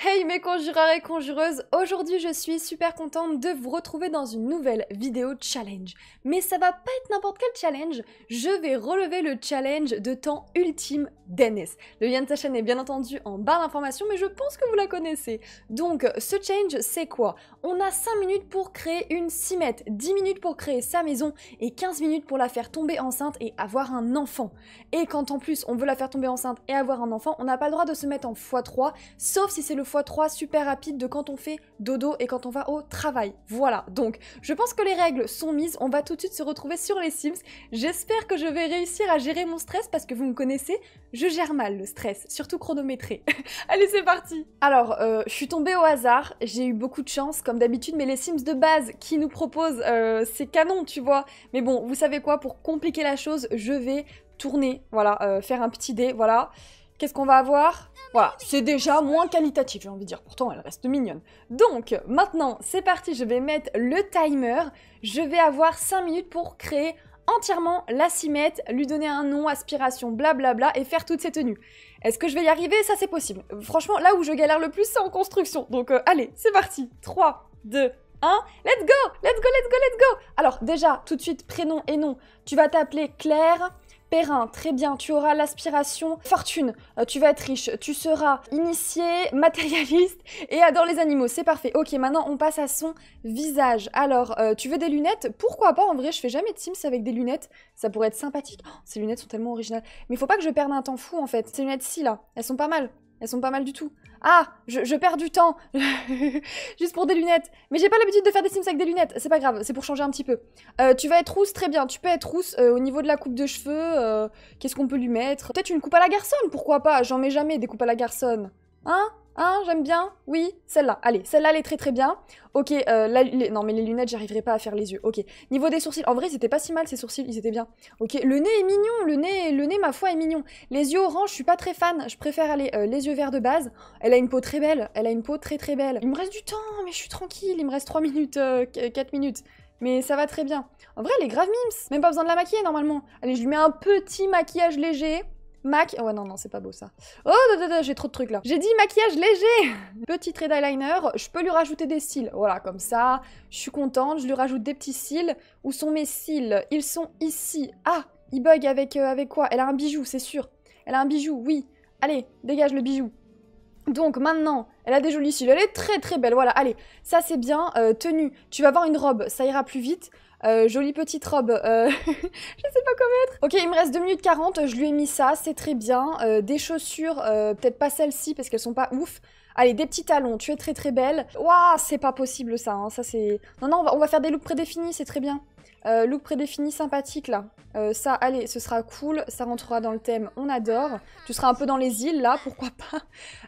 Hey mes conjureurs et conjureuses, aujourd'hui je suis super contente de vous retrouver dans une nouvelle vidéo challenge. Mais ça va pas être n'importe quel challenge, je vais relever le challenge de temps ultime d'Ennis. Le lien de sa chaîne est bien entendu en barre d'informations mais je pense que vous la connaissez. Donc ce challenge c'est quoi On a 5 minutes pour créer une cimette, 10 minutes pour créer sa maison et 15 minutes pour la faire tomber enceinte et avoir un enfant. Et quand en plus on veut la faire tomber enceinte et avoir un enfant, on n'a pas le droit de se mettre en x3 sauf si c'est le x3 3 super rapides de quand on fait dodo et quand on va au travail. Voilà, donc je pense que les règles sont mises, on va tout de suite se retrouver sur les Sims. J'espère que je vais réussir à gérer mon stress parce que vous me connaissez, je gère mal le stress, surtout chronométré. Allez, c'est parti Alors, euh, je suis tombée au hasard, j'ai eu beaucoup de chance comme d'habitude, mais les Sims de base qui nous proposent euh, c'est canon tu vois. Mais bon, vous savez quoi, pour compliquer la chose, je vais tourner, voilà, euh, faire un petit dé, voilà. Qu'est-ce qu'on va avoir Voilà, c'est déjà moins qualitatif, j'ai envie de dire. Pourtant, elle reste mignonne. Donc, maintenant, c'est parti, je vais mettre le timer. Je vais avoir 5 minutes pour créer entièrement la cimette, lui donner un nom, aspiration, blablabla, et faire toutes ses tenues. Est-ce que je vais y arriver Ça, c'est possible. Franchement, là où je galère le plus, c'est en construction. Donc, euh, allez, c'est parti. 3, 2, 1, let's go Let's go, let's go, let's go Alors, déjà, tout de suite, prénom et nom. Tu vas t'appeler Claire. Perrin, très bien, tu auras l'aspiration fortune, euh, tu vas être riche, tu seras initié, matérialiste et adore les animaux, c'est parfait. Ok, maintenant on passe à son visage. Alors, euh, tu veux des lunettes Pourquoi pas En vrai, je fais jamais de Sims avec des lunettes, ça pourrait être sympathique. Oh, ces lunettes sont tellement originales. Mais il faut pas que je perde un temps fou en fait. Ces lunettes-ci là, elles sont pas mal. Elles sont pas mal du tout. Ah, je, perds du temps Juste pour des lunettes. Mais j'ai pas l'habitude de faire des sims avec des lunettes. C'est pas grave, c'est pour changer un petit peu. Euh, tu vas être rousse, très bien. Tu peux être rousse euh, au niveau de la coupe de cheveux. Euh, qu'est-ce qu'on peut lui mettre Peut-être une coupe à la garçonne, pourquoi pas J'en mets jamais des coupes à la garçonne. Hein Hein, j'aime bien. Oui, celle-là. Allez, celle-là, elle est très très bien. Ok, euh, non mais les lunettes, j'arriverai pas à faire les yeux. Ok. Niveau des sourcils, en vrai, c'était pas si mal ces sourcils, ils étaient bien. Ok. Le nez est mignon, le nez, le nez, ma foi, est mignon. Les yeux orange, je suis pas très fan. Je préfère aller euh, les yeux verts de base. Elle a une peau très belle. Elle a une peau très très belle. Il me reste du temps, mais je suis tranquille. Il me reste 3 minutes, 4 euh, minutes. Mais ça va très bien. En vrai, elle est grave mims. Même pas besoin de la maquiller normalement. Allez, je lui mets un petit maquillage léger. Mac... Oh ouais, non, non, c'est pas beau ça. Oh, j'ai trop de trucs là. J'ai dit maquillage léger Petit trait d'eyeliner, je peux lui rajouter des cils. Voilà, comme ça, je suis contente, je lui rajoute des petits cils. Où sont mes cils Ils sont ici. Ah, il bug avec, euh, avec quoi Elle a un bijou, c'est sûr. Elle a un bijou, oui. Allez, dégage le bijou. Donc maintenant, elle a des jolis cils, elle est très très belle, voilà, allez, ça c'est bien, euh, tenue, tu vas avoir une robe, ça ira plus vite, euh, jolie petite robe, euh, je sais pas comment mettre. Ok, il me reste 2 minutes 40, je lui ai mis ça, c'est très bien. Euh, des chaussures, peut-être pas celles-ci parce qu'elles sont pas ouf. Allez, des petits talons, tu es très très belle. Waouh, c'est pas possible ça, hein, ça c'est... Non, non, on va, on va, faire des looks prédéfinis, c'est très bien. look prédéfini sympathique là. ça, allez, ce sera cool, ça rentrera dans le thème, on adore. Tu seras un peu dans les îles là, pourquoi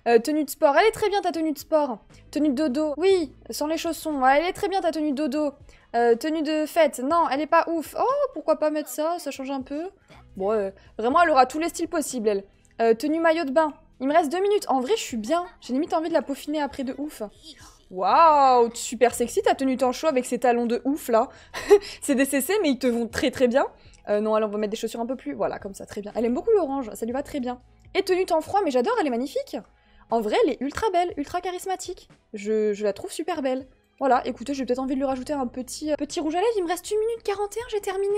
pas. tenue de sport, elle est très bien ta tenue de sport. Tenue de dodo, oui, sans les chaussons, elle est très bien ta tenue de dodo. Euh, tenue de fête, non, elle est pas ouf. Oh, pourquoi pas mettre ça Ça change un peu. Bon, euh, vraiment, elle aura tous les styles possibles, elle. Euh, tenue maillot de bain. Il me reste deux minutes. En vrai, je suis bien. J'ai limite envie de la peaufiner après de ouf. Waouh, super sexy ta tenue en chaud avec ces talons de ouf là. C'est des CC, mais ils te vont très très bien. non, alors on va mettre des chaussures un peu plus. Voilà, comme ça, très bien. Elle aime beaucoup l'orange, ça lui va très bien. Et tenue temps froid, mais j'adore, elle est magnifique. En vrai, elle est ultra belle, ultra charismatique. Je, je la trouve super belle. Voilà, écoutez, j'ai peut-être envie de lui rajouter un petit, euh, petit rouge à lèvres. Il me reste 1 minute 41, j'ai terminé.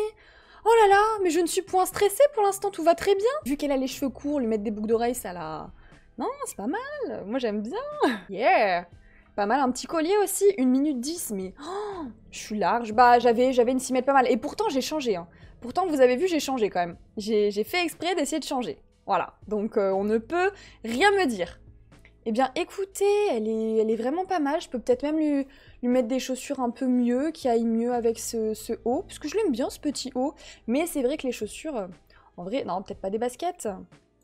Oh là là, mais je ne suis point stressée pour l'instant, tout va très bien. Vu qu'elle a les cheveux courts, lui mettre des boucles d'oreilles, ça la... Non, c'est pas mal, moi j'aime bien. Yeah pas mal, un petit collier aussi, 1 minute 10, mais oh, je suis large, bah j'avais j'avais une 6 pas mal, et pourtant j'ai changé, hein. pourtant vous avez vu j'ai changé quand même, j'ai fait exprès d'essayer de changer, voilà, donc euh, on ne peut rien me dire eh bien écoutez, elle est, elle est vraiment pas mal. Je peux peut-être même lui, mettre des chaussures un peu mieux, qui aillent mieux avec ce, haut, parce que je l'aime bien ce petit haut. Mais c'est vrai que les chaussures, euh, en vrai, non, peut-être pas des baskets.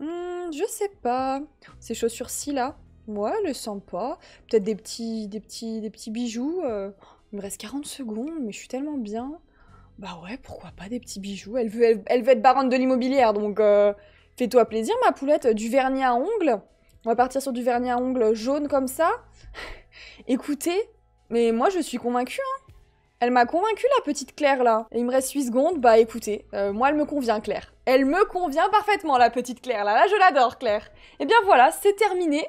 Hmm, je sais pas. Ces chaussures-ci là, moi, elles sont pas. Peut-être des petits, des, petits, des petits bijoux. Euh. il me reste 40 secondes, mais je suis tellement bien. Bah ouais, pourquoi pas des petits bijoux. Elle veut, elle, être baronne de l'immobilière, donc euh, fais-toi plaisir, ma poulette. Du vernis à ongles on va partir sur du vernis à ongles jaune comme ça. Écoutez, mais moi je suis convaincue, hein. Elle m'a convaincue la petite Claire là. il me reste 8 secondes, bah écoutez, euh, moi elle me convient Claire. Elle me convient parfaitement la petite Claire là, là je l'adore Claire. Et eh bien voilà, c'est terminé.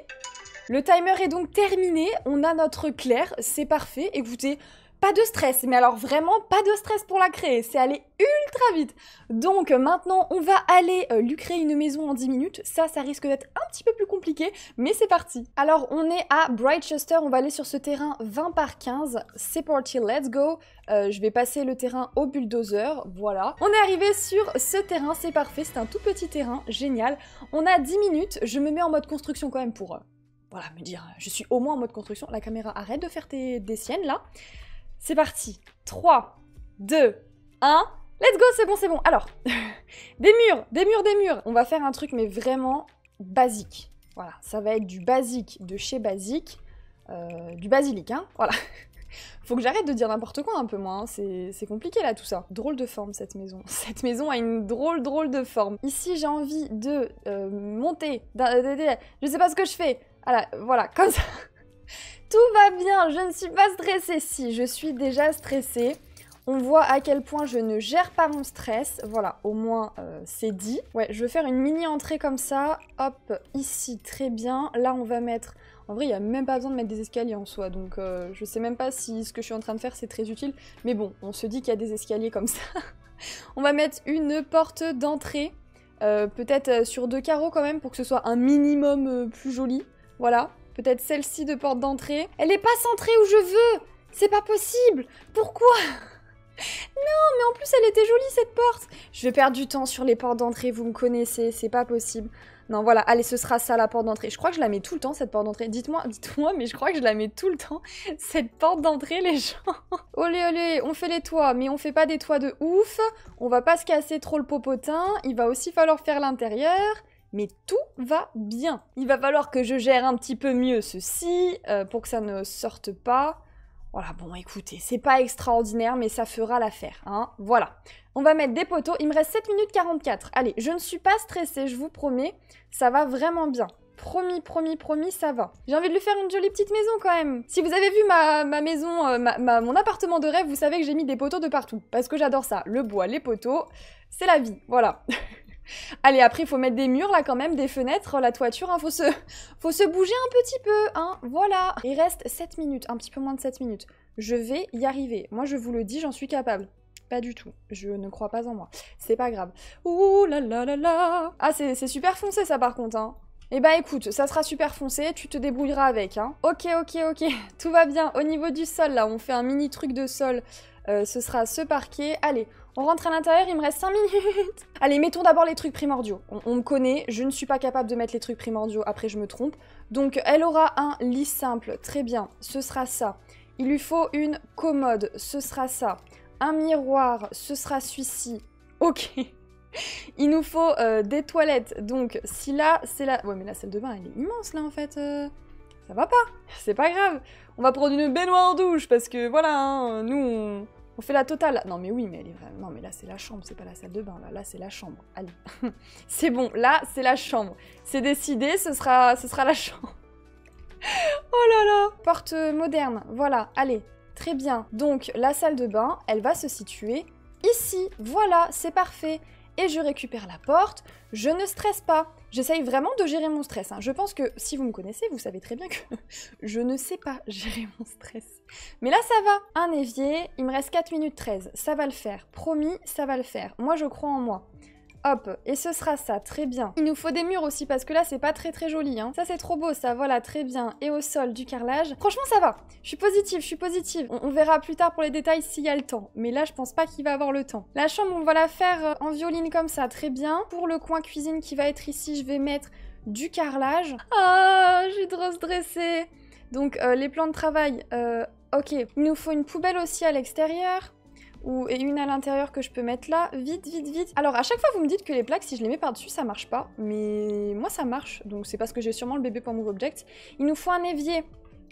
Le timer est donc terminé, on a notre Claire, c'est parfait. Écoutez, pas de stress, mais alors vraiment pas de stress pour la créer, c'est aller ultra vite. Donc euh, maintenant, on va aller euh, lui créer une maison en 10 minutes. Ça, ça risque d'être un petit peu plus compliqué, mais c'est parti. Alors, on est à Brightchester, on va aller sur ce terrain 20 par 15. C'est parti, let's go. Euh, je vais passer le terrain au bulldozer, voilà. On est arrivé sur ce terrain, c'est parfait, c'est un tout petit terrain, génial. On a 10 minutes, je me mets en mode construction quand même pour... voilà, me dire, je suis au moins en mode construction. La caméra, arrête de faire des siennes, là. C'est parti. 3, 2, 1. Let's go, c'est bon, c'est bon. Alors, des murs, des murs, des murs. On va faire un truc, mais vraiment basique. Voilà, ça va être du basique de chez basique. du basilic, hein. Voilà. Faut que j'arrête de dire n'importe quoi un peu moins, c'est compliqué là tout ça. Drôle de forme cette maison. Cette maison a une drôle drôle de forme. Ici j'ai envie de monter, je sais pas ce que je fais. voilà, comme ça. Tout va bien, je ne suis pas stressée. Si, je suis déjà stressée. On voit à quel point je ne gère pas mon stress. Voilà, au moins euh, c'est dit. Ouais, je vais faire une mini entrée comme ça. Hop, ici, très bien. Là, on va mettre... En vrai, il n'y a même pas besoin de mettre des escaliers en soi, donc je euh, je sais même pas si ce que je suis en train de faire, c'est très utile. Mais bon, on se dit qu'il y a des escaliers comme ça. on va mettre une porte d'entrée, euh, peut-être sur deux carreaux quand même, pour que ce soit un minimum plus joli. Voilà. Peut-être celle-ci de porte d'entrée. Elle n'est pas centrée où je veux C'est pas possible Pourquoi Non, mais en plus elle était jolie cette porte Je vais perdre du temps sur les portes d'entrée, vous me connaissez, c'est pas possible. Non, voilà, allez, ce sera ça la porte d'entrée. Je crois que je la mets tout le temps, cette porte d'entrée. Dites-moi, dites-moi, mais je crois que je la mets tout le temps, cette porte d'entrée, les gens. olé, olé, on fait les toits, mais on fait pas des toits de ouf. On va pas se casser trop le popotin. Il va aussi falloir faire l'intérieur mais tout va bien. Il va falloir que je gère un petit peu mieux ceci euh, pour que ça ne sorte pas. Voilà, bon, écoutez, c'est pas extraordinaire, mais ça fera l'affaire, hein. Voilà. On va mettre des poteaux. Il me reste 7 minutes 44. Allez, je ne suis pas stressée, je vous promets. Ça va vraiment bien. Promis, promis, promis, ça va. J'ai envie de lui faire une jolie petite maison quand même. Si vous avez vu ma, maison, euh, ma, mon appartement de rêve, vous savez que j'ai mis des poteaux de partout. Parce que j'adore ça. Le bois, les poteaux, c'est la vie. Voilà. Allez, après, il faut mettre des murs, là, quand même, des fenêtres, oh, la toiture, il hein, faut se, faut se bouger un petit peu, hein, voilà. Il reste 7 minutes, un petit peu moins de 7 minutes. Je vais y arriver. Moi, je vous le dis, j'en suis capable. Pas du tout. Je ne crois pas en moi. C'est pas grave. Ouh là là là là Ah, c'est super foncé, ça, par contre, hein. Eh bah ben, écoute, ça sera super foncé, tu te débrouilleras avec, hein. Ok, ok, ok, tout va bien. Au niveau du sol, là, on fait un mini truc de sol. Euh, ce sera ce parquet. Allez, on rentre à l'intérieur, il me reste 5 minutes. Allez, mettons d'abord les trucs primordiaux. On, me connaît, je ne suis pas capable de mettre les trucs primordiaux, après je me trompe. Donc elle aura un lit simple, très bien, ce sera ça. Il lui faut une commode, ce sera ça. Un miroir, ce sera celui-ci. Ok. Il nous faut euh, des toilettes, donc si là, c'est la... Ouais mais la salle de bain, elle est immense là en fait. Euh. ça va pas, c'est pas grave. On va prendre une baignoire douche parce que voilà, hein, nous on, on fait la totale. Non mais oui, mais elle est vraiment... mais là c'est la chambre, c'est pas la salle de bain. Là, là c'est la chambre. Allez. c'est bon, là c'est la chambre. C'est décidé, ce sera, ce sera la chambre. oh là là Porte moderne, voilà, allez. Très bien. Donc la salle de bain, elle va se situer ici. Voilà, c'est parfait. Et je récupère la porte, je ne stresse pas. J'essaye vraiment de gérer mon stress. Hein. Je pense que si vous me connaissez, vous savez très bien que je ne sais pas gérer mon stress. Mais là, ça va. Un évier, il me reste 4 minutes 13. Ça va le faire. Promis, ça va le faire. Moi, je crois en moi. Hop, et ce sera ça, très bien. Il nous faut des murs aussi parce que là c'est pas très très joli. Hein. Ça c'est trop beau, ça voilà, très bien. Et au sol, du carrelage. Franchement ça va, je suis positive, je suis positive. On, verra plus tard pour les détails s'il y a le temps. Mais là je pense pas qu'il va avoir le temps. La chambre on va la faire euh, en violine comme ça, très bien. Pour le coin cuisine qui va être ici, je vais mettre du carrelage. Ah, j'ai suis trop stressé. Donc euh, les plans de travail, euh, ok. Il nous faut une poubelle aussi à l'extérieur ou, et une à l'intérieur que je peux mettre là. Vite, vite, vite. Alors à chaque fois, vous me dites que les plaques, si je les mets par-dessus, ça marche pas. Mais moi, ça marche. Donc c'est parce que j'ai sûrement le object Il nous faut un évier.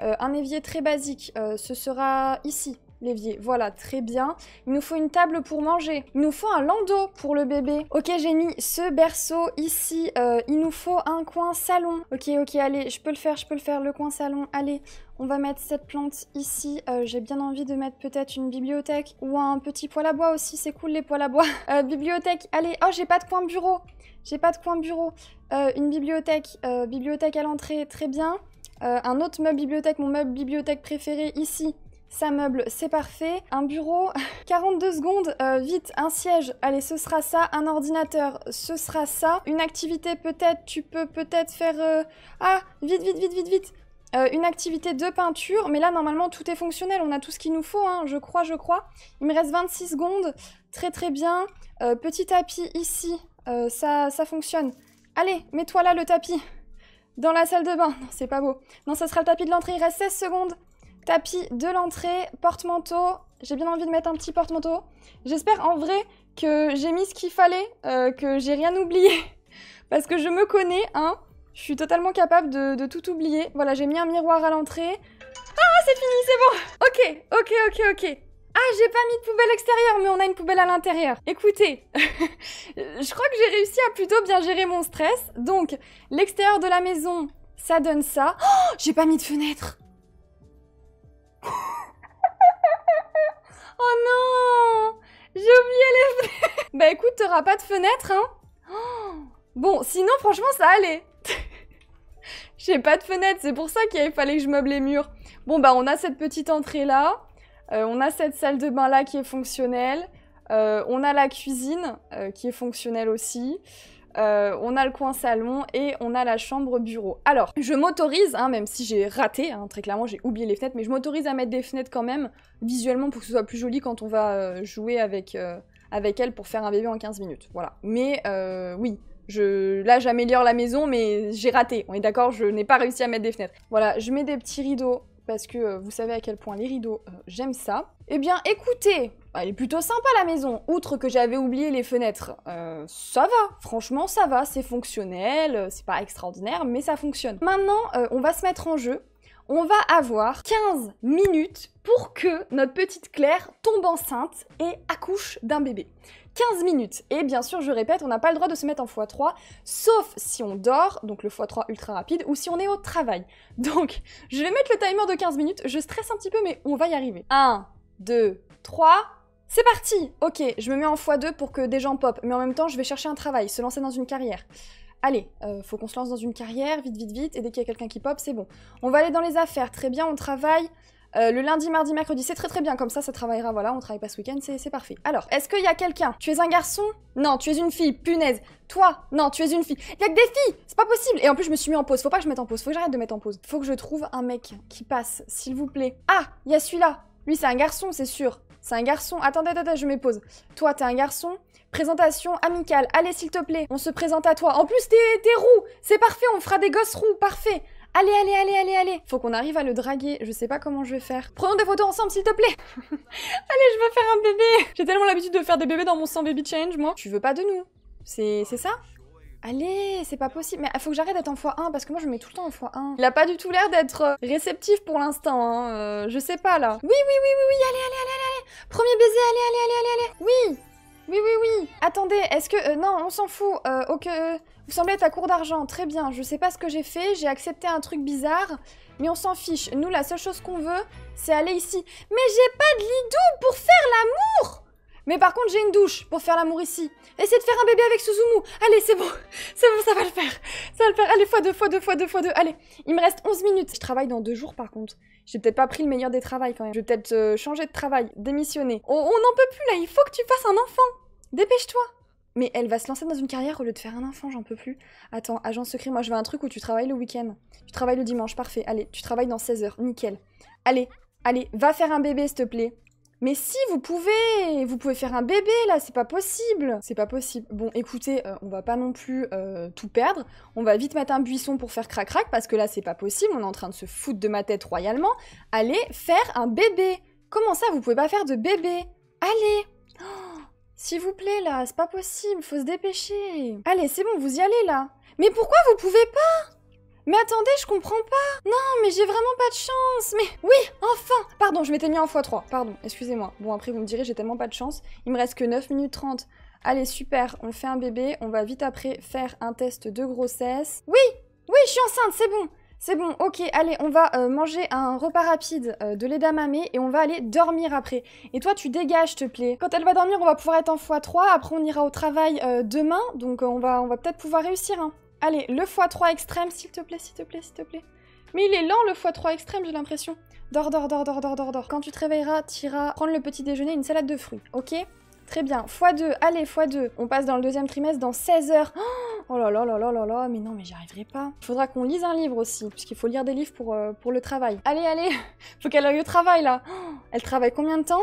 Euh, un évier très basique. Euh, ce sera ici l'évier. Voilà, très bien. Il nous faut une table pour manger. Il nous faut un landau pour le bébé. Ok, j'ai mis ce berceau ici. Euh, il nous faut un coin salon. Ok, ok, allez, je peux le faire, je peux le faire, le coin salon. Allez, on va mettre cette plante ici. Euh, j'ai bien envie de mettre peut-être une bibliothèque ou un petit poêle à bois aussi. C'est cool les poêles à bois. Euh, bibliothèque, allez. Oh, j'ai pas de coin bureau. J'ai pas de coin bureau. une bibliothèque. bibliothèque à l'entrée, très bien. un autre meuble bibliothèque, mon meuble bibliothèque préféré ici. Ça meuble, c'est parfait. Un bureau, 42 secondes, euh, vite, un siège, allez, ce sera ça. Un ordinateur, ce sera ça. Une activité, peut-être, tu peux peut-être faire... Euh, ah, vite, vite, vite, vite, vite. Euh, une activité de peinture, mais là, normalement, tout est fonctionnel, on a tout ce qu'il nous faut, hein, je crois, je crois. Il me reste 26 secondes, très très bien. petit tapis ici, ça, ça fonctionne. Allez, mets-toi là le tapis dans la salle de bain. Non, c'est pas beau. Non, ça sera le tapis de l'entrée. Il reste 16 secondes. Tapis de l'entrée, porte-manteau. J'ai bien envie de mettre un petit porte-manteau. J'espère en vrai que j'ai mis ce qu'il fallait, euh, que j'ai rien oublié. Parce que je me connais, hein. Je suis totalement capable de, de tout oublier. Voilà, j'ai mis un miroir à l'entrée. Ah, c'est fini, c'est bon Ok, ok, ok, ok. Ah, j'ai pas mis de poubelle extérieure, mais on a une poubelle à l'intérieur. Écoutez, je crois que j'ai réussi à plutôt bien gérer mon stress. Donc, l'extérieur de la maison, ça donne ça. Oh, j'ai pas mis de fenêtre oh non J'ai oublié les fenêtres Bah écoute, t'auras pas de fenêtre, hein oh. Bon, sinon, franchement, ça allait J'ai pas de fenêtre, c'est pour ça qu'il fallait que je meuble les murs. Bon, bah on a cette petite entrée-là. Euh, on a cette salle de bain-là qui est fonctionnelle. Euh, on a la cuisine euh, qui est fonctionnelle aussi. Euh, on a le coin salon et on a la chambre bureau. Alors, je m'autorise, hein, même si j'ai raté, hein, très clairement j'ai oublié les fenêtres, mais je m'autorise à mettre des fenêtres quand même, visuellement pour que ce soit plus joli quand on va euh, jouer avec, euh, avec elle pour faire un bébé en 15 minutes. Voilà. Mais oui, je, là, j'améliore la maison, mais j'ai raté. On est d'accord, je n'ai pas réussi à mettre des fenêtres. Voilà, je mets des petits rideaux parce que euh, vous savez à quel point les rideaux, euh, j'aime ça. Eh bien, écoutez, elle bah, est plutôt sympa la maison, outre que j'avais oublié les fenêtres. Euh, ça va, franchement ça va, c'est fonctionnel, c'est pas extraordinaire, mais ça fonctionne. Maintenant, on va se mettre en jeu. On va avoir 15 minutes pour que notre petite Claire tombe enceinte et accouche d'un bébé. 15 minutes. Et bien sûr, je répète, on n'a pas le droit de se mettre en x3, sauf si on dort, donc le x3 ultra rapide, ou si on est au travail. Donc, je vais mettre le timer de 15 minutes, je stresse un petit peu, mais on va y arriver. 1, 2, 3, c'est parti Ok, je me mets en x2 pour que des gens pop, mais en même temps, je vais chercher un travail, se lancer dans une carrière. Allez, euh, faut qu'on se lance dans une carrière, vite, vite, vite, et dès qu'il y a quelqu'un qui pop, c'est bon. On va aller dans les affaires, très bien, on travaille... Euh, le lundi, mardi, mercredi, c'est très très bien, comme ça ça travaillera, voilà, on travaille pas ce week-end, c'est parfait. Alors, est-ce qu'il y a quelqu'un Tu es un garçon Non, tu es une fille, punaise. Toi Non, tu es une fille. Il y a que des filles C'est pas possible Et en plus, je me suis mis en pause, faut pas que je mette en pause, faut que j'arrête de mettre en pause. Faut que je trouve un mec qui passe, s'il vous plaît. Ah Il y a celui-là Lui, c'est un garçon, c'est sûr. C'est un garçon. Attendez, attendez, je pose Toi, t'es un garçon. Présentation amicale. Allez, s'il te plaît, on se présente à toi. En plus, t'es roux. C'est parfait, on fera des gosses roux. Parfait. Allez, allez, allez, allez, allez Faut qu'on arrive à le draguer, je sais pas comment je vais faire. Prenons des photos ensemble, s'il te plaît Allez, je veux faire un bébé J'ai tellement l'habitude de faire des bébés dans mon 100 baby change, moi. Tu veux pas de nous C'est ça Allez, c'est pas possible. Mais faut que j'arrête d'être en x1 parce que moi je mets tout le temps en x1. Il a pas du tout l'air d'être euh, réceptif pour l'instant. Hein. Euh, je sais pas là. Oui, oui, oui, oui, oui. Allez, allez, allez, allez, Premier baiser. Allez, allez, allez, allez, allez. Oui, oui, oui, oui. Attendez, est-ce que euh, non, on s'en fout. ok. Vous semblez être à court d'argent, très bien, je sais pas ce que j'ai fait, j'ai accepté un truc bizarre, mais on s'en fiche, nous la seule chose qu'on veut, c'est aller ici. Mais j'ai pas de lit doux pour faire l'amour Mais par contre j'ai une douche pour faire l'amour ici. Essayez de faire un bébé avec Suzumu Allez, c'est bon, c'est bon, ça va le faire Ça va le faire, allez, fois deux, fois deux, fois deux, fois deux, allez Il me reste 11 minutes, je travaille dans deux jours par contre. J'ai peut-être pas pris le meilleur des travaux quand même. Je vais peut-être euh, changer de travail, démissionner. On n'en peut plus là, il faut que tu fasses un enfant Dépêche-toi mais elle va se lancer dans une carrière au lieu de faire un enfant, j'en peux plus. Attends, agent secret, moi je veux un truc où tu travailles le week-end. Tu travailles le dimanche, parfait. Allez, tu travailles dans 16 heures, nickel. Allez, allez, va faire un bébé, s'il te plaît. Mais si, vous pouvez Vous pouvez faire un bébé, là, c'est pas possible C'est pas possible. Bon, écoutez, euh, on va pas non plus euh, tout perdre. On va vite mettre un buisson pour faire crac-crac, parce que là, c'est pas possible. On est en train de se foutre de ma tête royalement. Allez, faire un bébé Comment ça, vous pouvez pas faire de bébé Allez s'il vous plaît, là, c'est pas possible, faut se dépêcher. Allez, c'est bon, vous y allez, là. Mais pourquoi vous pouvez pas mais attendez, je comprends pas Non, mais j'ai vraiment pas de chance Mais oui, enfin Pardon, je m'étais mis en x3, pardon, excusez-moi. Bon, après, vous me direz, j'ai tellement pas de chance. Il me reste que 9 minutes 30. Allez, super, on fait un bébé, on va vite après faire un test de grossesse. Oui Oui, je suis enceinte, c'est bon c'est bon, ok, allez, on va euh, manger un repas rapide euh, de l'edamame et on va aller dormir après. Et toi, tu dégages, te plaît. Quand elle va dormir, on va pouvoir être en x3. Après, on ira au travail euh, demain, donc on va, on va peut-être pouvoir réussir. Hein. Allez, le x3 extrême, s'il te plaît, s'il te plaît, s'il te plaît. Mais il est lent, le x3 extrême, j'ai l'impression. Dors, dors, dors, dors, dors, dors, dors. Quand tu te réveilleras, t'iras prendre le petit déjeuner, une salade de fruits, ok Très bien, x2, allez, x2. On passe dans le deuxième trimestre dans 16 heures. Oh, oh là là oh là là oh là là, mais non, mais j'y arriverai pas. Il faudra qu'on lise un livre aussi, puisqu'il faut lire des livres pour, euh, pour le travail. Allez, allez, faut qu'elle aille au travail là. Elle travaille combien de temps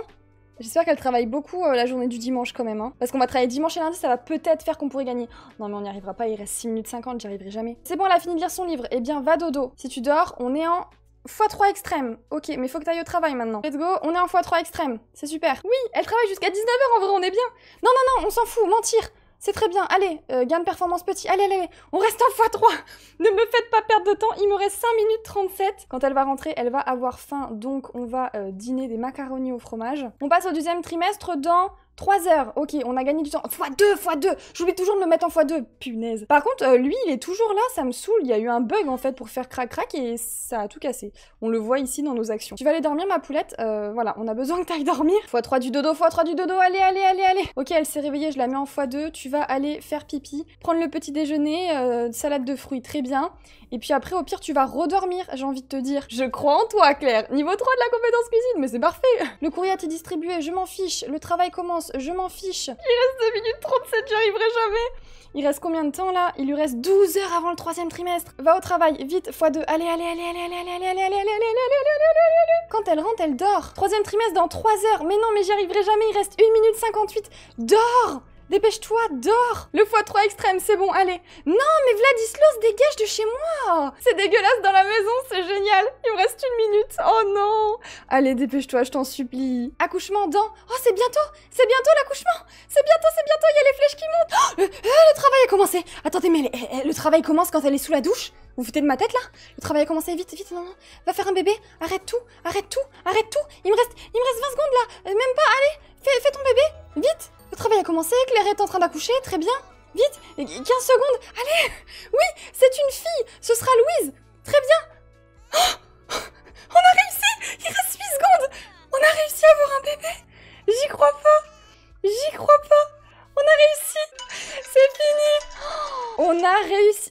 J'espère qu'elle travaille beaucoup euh, la journée du dimanche quand même, hein. Parce qu'on va travailler dimanche et lundi, ça va peut-être faire qu'on pourrait gagner. Non mais on n'y arrivera pas, il reste 6 minutes 50, j'y arriverai jamais. C'est bon, elle a fini de lire son livre. Eh bien, va dodo. Si tu dors, on est en x3 extrême. Ok, mais faut que t'ailles au travail maintenant. Let's go, on est en x3 extrême. C'est super. Oui, elle travaille jusqu'à 19h en vrai, on est bien. Non, non, non, on s'en fout, mentir. C'est très bien, allez, euh, gain de performance petit, allez, allez, on reste en x3 Ne me faites pas perdre de temps, il me reste 5 minutes 37 Quand elle va rentrer, elle va avoir faim, donc on va euh, dîner des macaronis au fromage. On passe au deuxième trimestre dans 3 heures, ok, on a gagné du temps. Fois 2, x 2 J'oublie toujours de le mettre en x 2, punaise. Par contre, euh, lui, il est toujours là, ça me saoule. Il y a eu un bug en fait pour faire crac-crac et ça a tout cassé. On le voit ici dans nos actions. Tu vas aller dormir, ma poulette euh, Voilà, on a besoin que t'ailles dormir. Fois 3 du dodo, x 3 du dodo, allez, allez, allez, allez Ok, elle s'est réveillée, je la mets en x 2. Tu vas aller faire pipi, prendre le petit déjeuner, euh, salade de fruits, très bien. Et puis après, au pire, tu vas redormir, j'ai envie de te dire. Je crois en toi, Claire. Niveau 3 de la compétence cuisine, mais c'est parfait Le courrier a distribué, je m'en fiche. Le travail commence je m'en fiche. Il reste 2 minutes 37, j'y arriverai jamais. Il reste combien de temps là Il lui reste 12 heures avant le troisième trimestre. Va au travail, vite, x2. Allez, allez, allez, allez, allez, allez, allez, allez, allez, allez, allez, allez, Quand elle rentre, elle dort. Troisième trimestre dans 3 heures. Mais non, mais j'y arriverai jamais, il reste 1 minute 58. Dors Dépêche-toi, dors Le x3 extrême, c'est bon, allez Non, mais Vladislaus, dégage de chez moi C'est dégueulasse dans la maison, c'est génial Il me reste une minute, oh non Allez, dépêche-toi, je t'en supplie Accouchement dans... Oh, c'est bientôt C'est bientôt l'accouchement C'est bientôt, c'est bientôt, il y a les flèches qui montent oh, euh, le, travail a commencé Attendez, mais euh, le, travail commence quand elle est sous la douche vous vous foutez de ma tête là Le travail a commencé vite, vite, non, non. Va faire un bébé, arrête tout, arrête tout, arrête tout. Il me reste, il me reste 20 secondes là, euh, même pas, allez, fais ton bébé, vite travail a commencé, Claire est en train d'accoucher, très bien. Vite, 15 secondes, allez Oui, c'est une fille Ce sera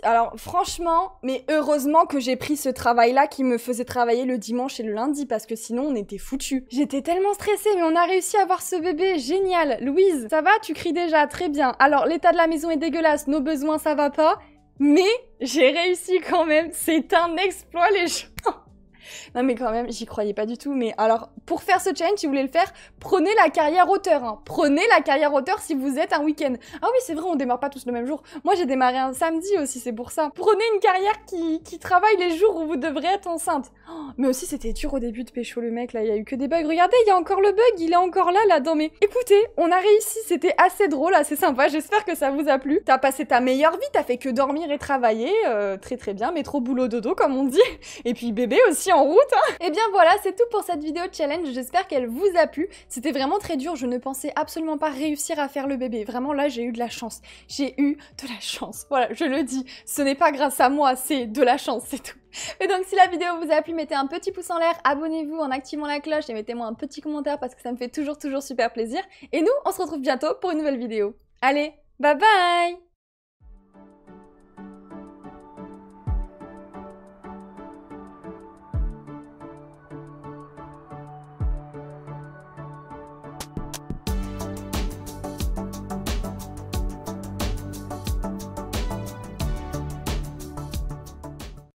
alors franchement, mais heureusement que j'ai pris ce travail-là qui me faisait travailler le dimanche et le lundi parce que sinon on était foutus. J'étais tellement stressée, mais on a réussi à avoir ce bébé, génial. Louise, ça va Tu cries déjà, très bien. Alors l'état de la maison est dégueulasse, nos besoins ça va pas, mais j'ai réussi quand même. C'est un exploit les gens. Non mais quand même, j'y croyais pas du tout. Mais alors, pour faire ce challenge, si vous voulez le faire, prenez la carrière auteur. Hein. Prenez la carrière auteur si vous êtes un week-end. Ah oui, c'est vrai, on démarre pas tous le même jour. Moi, j'ai démarré un samedi aussi, c'est pour ça. Prenez une carrière qui, qui travaille les jours où vous devrez être enceinte. Oh, mais aussi, c'était dur au début de pécho le mec, là, il y a eu que des bugs. Regardez, il y a encore le bug, il est encore là, là, dedans mais Écoutez, on a réussi, c'était assez drôle, assez sympa, j'espère que ça vous a plu. T'as passé ta meilleure vie, t'as fait que dormir et travailler, euh, très très bien, mais trop boulot dodo, comme on dit. Et puis bébé aussi en route. et hein. eh bien voilà, c'est tout pour cette vidéo challenge. J'espère qu'elle vous a plu. C'était vraiment très dur. Je ne pensais absolument pas réussir à faire le bébé. Vraiment, là, j'ai eu de la chance. J'ai eu de la chance. Voilà, je le dis. Ce n'est pas grâce à moi, c'est de la chance, c'est tout. Et donc si la vidéo vous a plu, mettez un petit pouce en l'air, abonnez-vous en activant la cloche et mettez-moi un petit commentaire parce que ça me fait toujours toujours super plaisir. Et nous, on se retrouve bientôt pour une nouvelle vidéo. Allez, bye bye